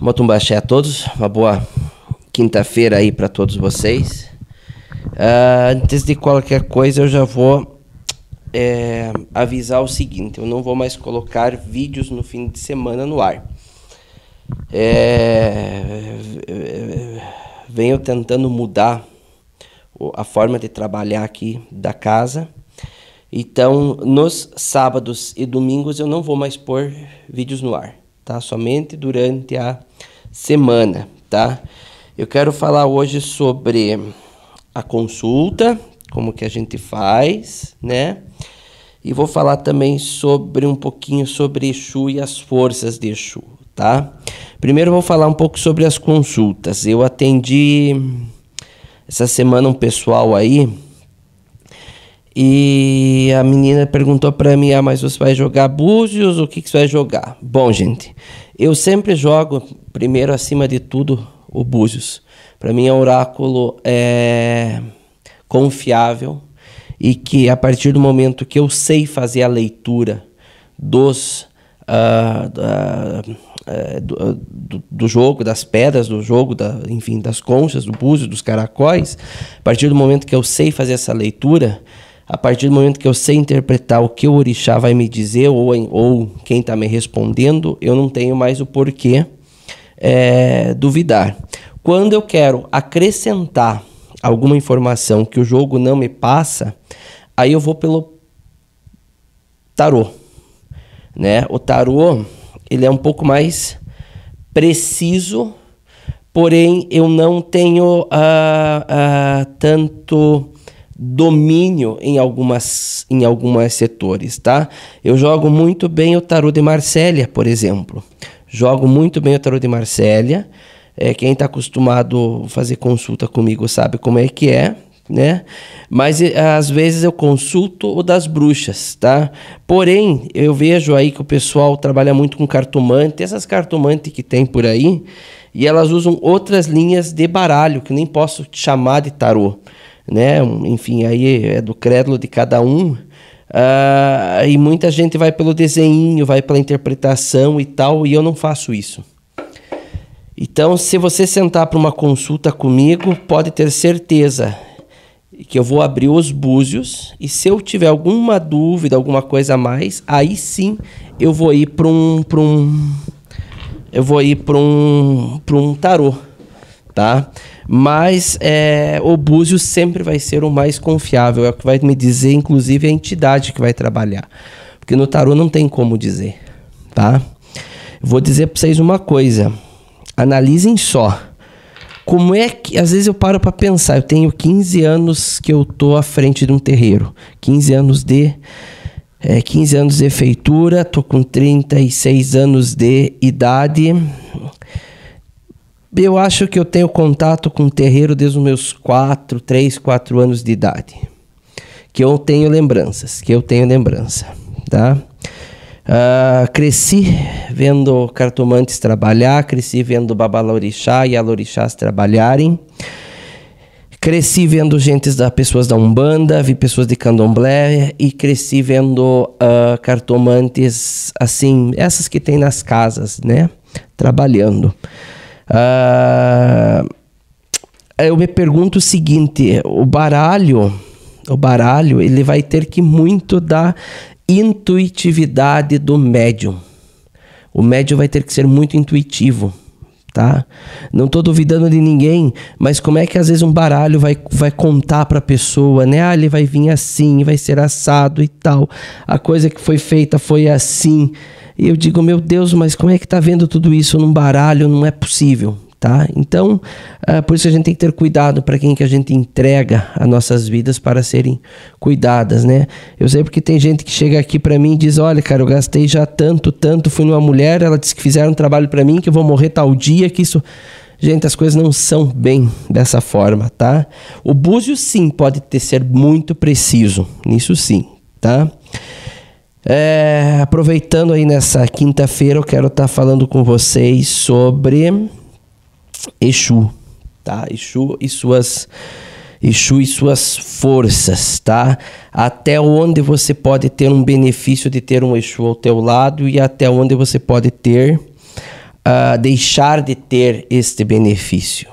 Motumbaxé a todos, uma boa quinta-feira aí para todos vocês. Uh, antes de qualquer coisa, eu já vou é, avisar o seguinte: eu não vou mais colocar vídeos no fim de semana no ar. É, venho tentando mudar a forma de trabalhar aqui da casa. Então, nos sábados e domingos eu não vou mais pôr vídeos no ar tá? Somente durante a semana, tá? Eu quero falar hoje sobre a consulta, como que a gente faz, né? E vou falar também sobre um pouquinho sobre Exu e as forças de Exu, tá? Primeiro vou falar um pouco sobre as consultas. Eu atendi essa semana um pessoal aí e a menina perguntou para mim: Ah, mas você vai jogar Búzios? O que, que você vai jogar? Bom, gente, eu sempre jogo, primeiro, acima de tudo, o Búzios. Para mim, é um oráculo é, confiável e que a partir do momento que eu sei fazer a leitura dos. Uh, uh, do, ah, do, do, jogo, das pedras do jogo, da, enfim, das conchas, do búzio, dos caracóis, a partir do momento que eu sei fazer essa leitura, a partir do momento que eu sei interpretar o que o orixá vai me dizer ou, ou quem está me respondendo, eu não tenho mais o porquê é, duvidar. Quando eu quero acrescentar alguma informação que o jogo não me passa, aí eu vou pelo tarô, né? O tarô ele é um pouco mais preciso, porém eu não tenho uh, uh, tanto domínio em algumas em algumas setores, tá? Eu jogo muito bem o tarô de Marsella, por exemplo. Jogo muito bem o tarô de Marsella. É, quem está acostumado a fazer consulta comigo sabe como é que é, né? Mas às vezes eu consulto o das bruxas, tá? Porém, eu vejo aí que o pessoal trabalha muito com cartomante, essas cartomantes que tem por aí, e elas usam outras linhas de baralho que nem posso chamar de tarô né? Enfim, aí é do crédulo de cada um. Uh, e muita gente vai pelo desenho, vai pela interpretação e tal, e eu não faço isso. Então, se você sentar para uma consulta comigo, pode ter certeza que eu vou abrir os búzios e se eu tiver alguma dúvida, alguma coisa a mais, aí sim eu vou ir para um, um eu vou ir para um para um tarô tá? Mas é, o Búzio sempre vai ser o mais confiável, é o que vai me dizer, inclusive, a entidade que vai trabalhar. Porque no tarô não tem como dizer, tá? Vou dizer para vocês uma coisa. Analisem só. Como é que. Às vezes eu paro para pensar. Eu tenho 15 anos que eu tô à frente de um terreiro. 15 anos de. É, 15 anos de feitura, tô com 36 anos de idade. Eu acho que eu tenho contato com o terreiro desde os meus 4, 3, 4 anos de idade. Que eu tenho lembranças, que eu tenho lembrança, tá? Uh, cresci vendo cartomantes trabalhar, cresci vendo babalorixá e alorixás trabalharem. Cresci vendo gente da pessoas da Umbanda, vi pessoas de Candomblé e cresci vendo uh, cartomantes assim, essas que tem nas casas, né? Trabalhando. Uh, eu me pergunto o seguinte: o baralho, o baralho, ele vai ter que muito da intuitividade do médium. O médium vai ter que ser muito intuitivo, tá? Não estou duvidando de ninguém, mas como é que às vezes um baralho vai, vai contar para a pessoa, né? Ah, ele vai vir assim, vai ser assado e tal. A coisa que foi feita foi assim. E eu digo, meu Deus, mas como é que está vendo tudo isso num baralho? Não é possível. Tá? Então, uh, por isso a gente tem que ter cuidado para quem que a gente entrega as nossas vidas para serem cuidadas, né? Eu sei porque tem gente que chega aqui para mim e diz: "Olha, cara, eu gastei já tanto, tanto, fui numa mulher, ela disse que fizeram um trabalho para mim que eu vou morrer tal dia, que isso Gente, as coisas não são bem dessa forma, tá? O búzio sim pode ter, ser muito preciso, nisso sim, tá? É, aproveitando aí nessa quinta-feira, eu quero estar tá falando com vocês sobre Exu, tá? Exu e suas Exu e suas forças, tá? Até onde você pode ter um benefício de ter um Exu ao teu lado e até onde você pode ter uh, deixar de ter este benefício,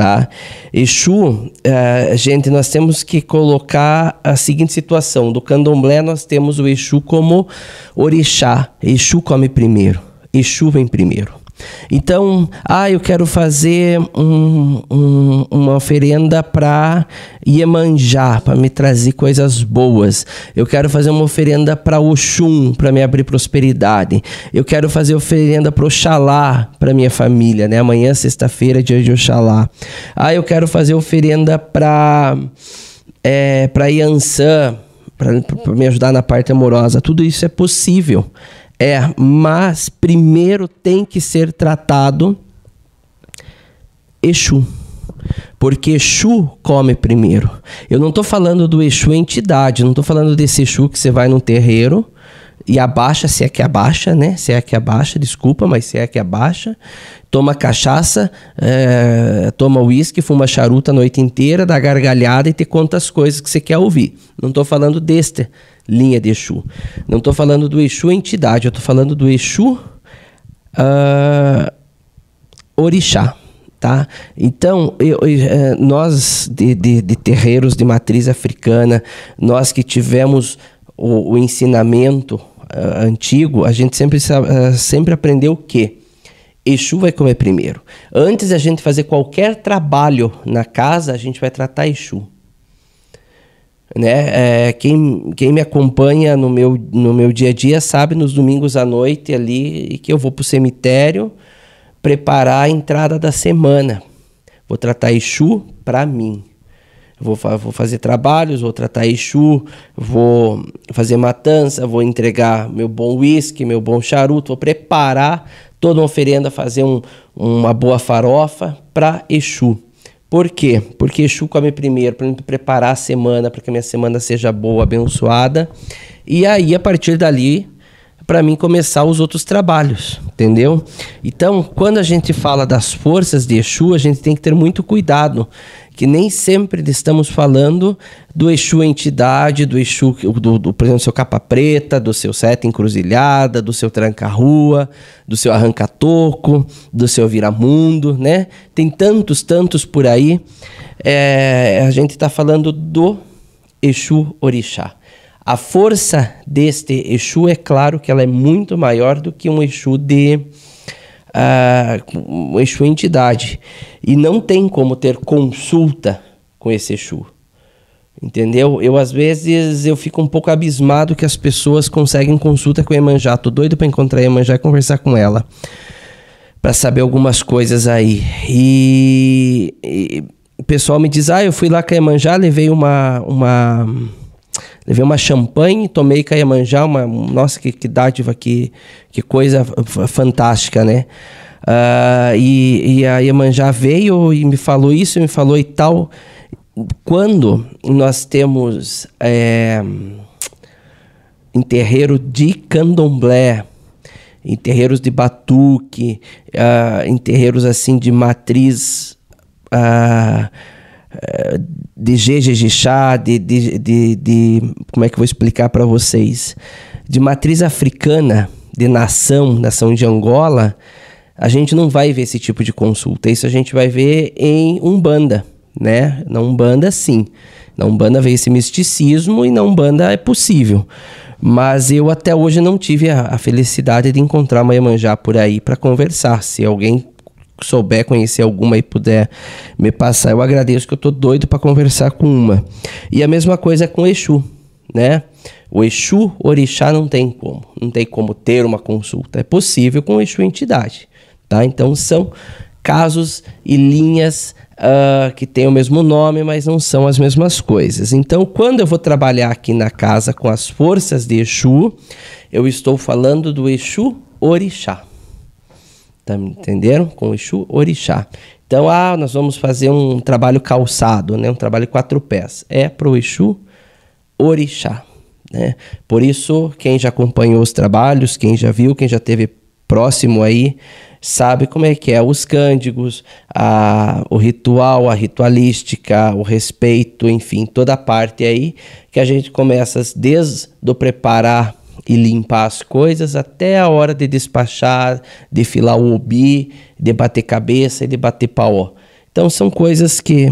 tá? Exu, é, gente, nós temos que colocar a seguinte situação: do candomblé nós temos o Exu como orixá. Exu come primeiro, Exu vem primeiro. Então, ah, eu quero fazer um, um, uma oferenda para Iemanjá, para me trazer coisas boas. Eu quero fazer uma oferenda para Oxum, para me abrir prosperidade. Eu quero fazer oferenda para Oxalá, para minha família, né? Amanhã, sexta-feira, dia de Oxalá. Ah, eu quero fazer oferenda para é, para Iansã, para me ajudar na parte amorosa. Tudo isso é possível. É, mas primeiro tem que ser tratado Exu. Porque Exu come primeiro. Eu não estou falando do Exu entidade, não estou falando desse Exu que você vai num terreiro e abaixa, se é que abaixa, né? Se é que abaixa, desculpa, mas se é que abaixa toma cachaça, é, toma uísque, fuma charuta a noite inteira, dá gargalhada e te conta as coisas que você quer ouvir. Não estou falando desta linha de Exu. Não estou falando do Exu entidade, eu estou falando do Exu uh, orixá. Tá? Então, eu, eu, é, nós de, de, de terreiros de matriz africana, nós que tivemos o, o ensinamento uh, antigo, a gente sempre, uh, sempre aprendeu o quê? Exu vai comer primeiro. Antes da gente fazer qualquer trabalho na casa, a gente vai tratar Exu. Né? É, quem, quem me acompanha no meu, no meu dia a dia sabe nos domingos à noite ali que eu vou para o cemitério preparar a entrada da semana. Vou tratar Exu para mim. Vou, fa vou, fazer trabalhos, vou tratar Exu, vou fazer matança, vou entregar meu bom uísque, meu bom charuto, vou preparar toda uma oferenda, fazer um, uma boa farofa para Exu. Por quê? Porque Exu come primeiro, para me preparar a semana, para que a minha semana seja boa, abençoada. E aí, a partir dali, para mim começar os outros trabalhos, entendeu? Então, quando a gente fala das forças de Exu, a gente tem que ter muito cuidado, que nem sempre estamos falando do Exu entidade, do Exu, do, do, por exemplo, seu capa preta, do seu seta encruzilhada, do seu tranca-rua, do seu arranca-toco, do seu viramundo, né? Tem tantos, tantos por aí. É, a gente está falando do Exu Orixá a força deste Exu é claro que ela é muito maior do que um Exu de uh, um Exu entidade e não tem como ter consulta com esse Exu. Entendeu? Eu às vezes eu fico um pouco abismado que as pessoas conseguem consulta com a Emanjá. Tô doido para encontrar a Emanjá e conversar com ela para saber algumas coisas aí. E, e, o pessoal me diz: "Ah, eu fui lá com a Emanjá, levei uma uma Levei uma champanhe, tomei caiamanjá, uma, nossa, que, que dádiva, que, que coisa fantástica, né? Uh, e, e a Iemanjá veio e me falou isso, me falou e tal. Quando nós temos é, em terreiro de candomblé, em terreiros de batuque, uh, ah, em terreiros assim de matriz... Uh, de jejejixá, de, de, de, de, Como é que eu vou explicar para vocês? De matriz africana, de nação, nação de Angola, a gente não vai ver esse tipo de consulta. Isso a gente vai ver em Umbanda, né? Na Umbanda, sim. Na Umbanda vem esse misticismo e na Umbanda é possível. Mas eu até hoje não tive a, a felicidade de encontrar uma Iemanjá por aí para conversar. Se alguém souber conhecer alguma e puder me passar, eu agradeço que eu tô doido para conversar com uma. E a mesma coisa é com Exu, né? O Exu Orixá não tem como, não tem como ter uma consulta. É possível com o Exu entidade, tá? Então são casos e linhas uh, que têm o mesmo nome, mas não são as mesmas coisas. Então, quando eu vou trabalhar aqui na casa com as forças de Exu, eu estou falando do Exu Orixá. Tá entenderam? Com o Exu, Orixá. Então, ah, nós vamos fazer um trabalho calçado, né? Um trabalho quatro pés. É pro Exu, Orixá. Né? Por isso, quem já acompanhou os trabalhos, quem já viu, quem já teve próximo aí, sabe como é que é os cândigos, a, o ritual, a ritualística, o respeito, enfim, toda a parte aí que a gente começa desde o preparar e limpar as coisas até a hora de despachar, de filar o obi, de bater cabeça e de bater pau. Então são coisas que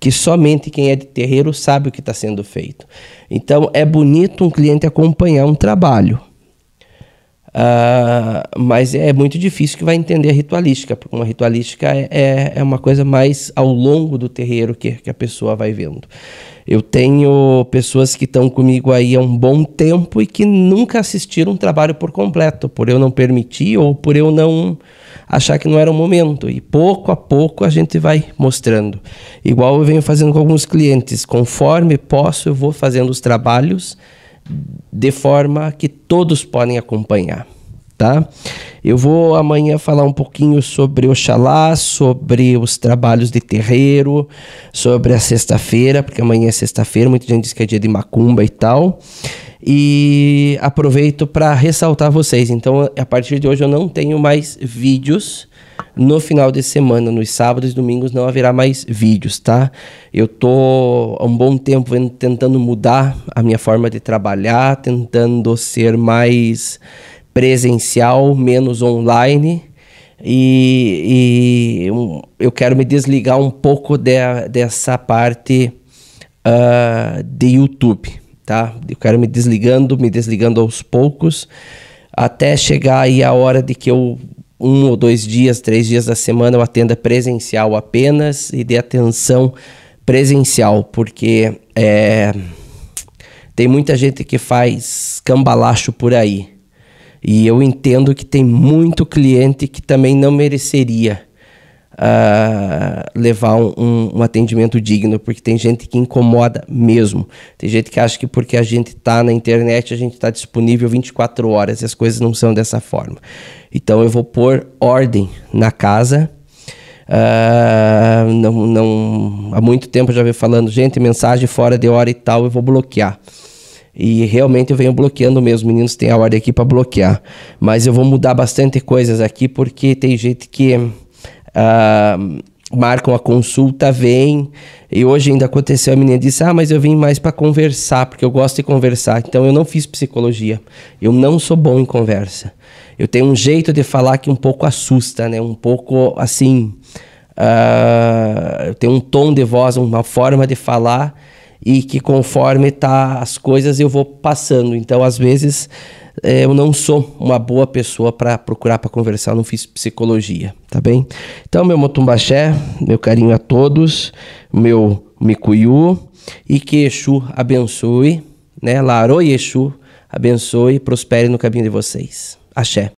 que somente quem é de terreiro sabe o que está sendo feito. Então é bonito um cliente acompanhar um trabalho, Uh, mas é muito difícil que vai entender a ritualística, porque uma ritualística é, é, é uma coisa mais ao longo do terreiro que, que a pessoa vai vendo. Eu tenho pessoas que estão comigo aí há um bom tempo e que nunca assistiram um trabalho por completo, por eu não permitir ou por eu não achar que não era o momento. E pouco a pouco a gente vai mostrando. Igual eu venho fazendo com alguns clientes, conforme posso, eu vou fazendo os trabalhos de forma que todos podem acompanhar, tá? Eu vou amanhã falar um pouquinho sobre Oxalá, sobre os trabalhos de terreiro, sobre a sexta-feira, porque amanhã é sexta-feira, muita gente diz que é dia de macumba e tal. E aproveito para ressaltar vocês. Então, a partir de hoje eu não tenho mais vídeos no final de semana, nos sábados e domingos, não haverá mais vídeos, tá? Eu tô há um bom tempo tentando mudar a minha forma de trabalhar, tentando ser mais presencial, menos online. E, e eu quero me desligar um pouco de, dessa parte uh, de YouTube, tá? Eu quero me desligando, me desligando aos poucos, até chegar aí a hora de que eu um ou dois dias, três dias da semana, eu atenda presencial apenas e dê atenção presencial, porque é, tem muita gente que faz cambalacho por aí. E eu entendo que tem muito cliente que também não mereceria uh, levar um, um, um, atendimento digno, porque tem gente que incomoda mesmo. Tem gente que acha que porque a gente está na internet, a gente está disponível 24 horas e as coisas não são dessa forma. Então eu vou pôr ordem na casa. Uh, não, não, há muito tempo eu já venho falando, gente, mensagem fora de hora e tal, eu vou bloquear. E realmente eu venho bloqueando mesmo. Meninos, tem a ordem aqui para bloquear. Mas eu vou mudar bastante coisas aqui porque tem gente que Uh, marcam a consulta, vêm. E hoje ainda aconteceu, a menina disse: Ah, mas eu vim mais para conversar, porque eu gosto de conversar. Então eu não fiz psicologia. Eu não sou bom em conversa. Eu tenho um jeito de falar que um pouco assusta, né? Um pouco assim. Uh, eu tenho um tom de voz, uma forma de falar e que conforme tá as coisas eu vou passando. Então, às vezes, é, eu não sou uma boa pessoa para procurar para conversar, eu não fiz psicologia, tá bem? Então, meu motumbaxé, meu carinho a todos, meu micuyu e que Exu abençoe, né? Laroi Exu abençoe e prospere no caminho de vocês. Axé.